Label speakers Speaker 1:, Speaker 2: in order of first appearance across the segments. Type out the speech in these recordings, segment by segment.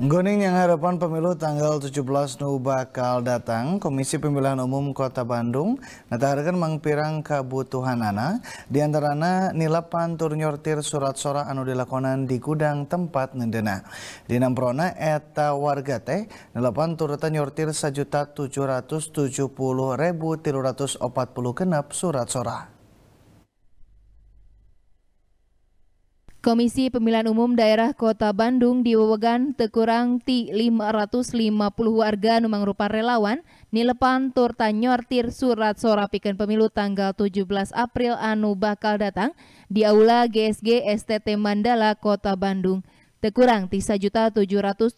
Speaker 1: Goning yang harapan pemilu tanggal 17 Nu bakal datang, Komisi Pemilihan Umum Kota Bandung nataharkan mangpirang kebutuhan anak, di antaranya nilapan tur nyortir surat sora anu dilakonan di gudang tempat nendena. Di Namprona, eta warga teh, nilapan tur nyortir sejuta tujuh ratus tujuh puluh ribu tiga ratus empat puluh kenap surat sora.
Speaker 2: Komisi Pemilihan Umum Daerah Kota Bandung diwewegan tekurang ti 550 warga nu mangrupa relawan nilepan turta nyortir surat sora piken pemilu tanggal 17 April anu bakal datang di Aula GSG STT Mandala Kota Bandung. Tekurang ti 1.770.340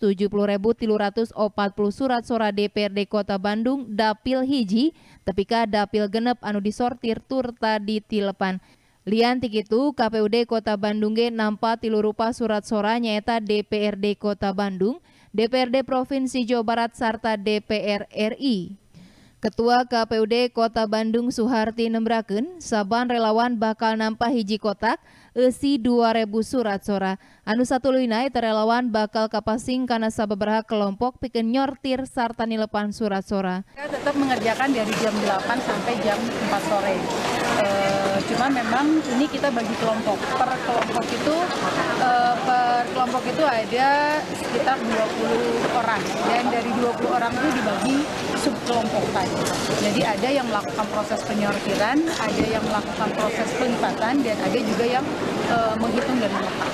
Speaker 2: surat sora DPRD Kota Bandung dapil hiji, tepika dapil genep anu disortir turta di tilepan. Lian itu KPUD Kota Bandung ge nampa tilu rupa surat sora nyaeta DPRD Kota Bandung, DPRD Provinsi Jawa Barat serta DPR RI. Ketua KPUD Kota Bandung Suharti Nembraken, saban relawan bakal nampa hiji kotak esi 2000 surat sora. Anu satu luinai relawan bakal kapasing karena sababaraha kelompok pikeun nyortir sarta nilepan surat sora. Kita tetap
Speaker 3: mengerjakan dari jam 8 sampai jam 4 sore. E Cuma memang ini kita bagi kelompok. Per kelompok itu uh, per kelompok itu ada sekitar 20 orang dan dari 20 orang itu dibagi sub kelompok tadi. Jadi ada yang melakukan proses penyortiran, ada yang melakukan proses pelipatan dan ada juga yang uh, menghitung dan melepas.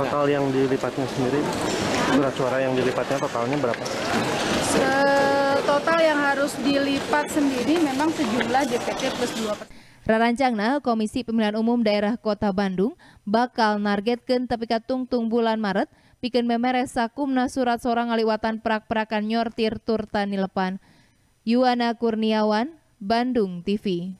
Speaker 1: Total yang dilipatnya sendiri surat suara yang dilipatnya totalnya berapa?
Speaker 3: Se total yang harus dilipat sendiri memang sejumlah DPT plus 2
Speaker 2: Rarancangna Komisi Pemilihan Umum Daerah Kota Bandung bakal nargetkan tepi ka tungtung bulan Maret pikir memeres sakumna surat sorang aliwatan prak-prakan nyortir turta nilepan. Yuana Kurniawan, Bandung TV.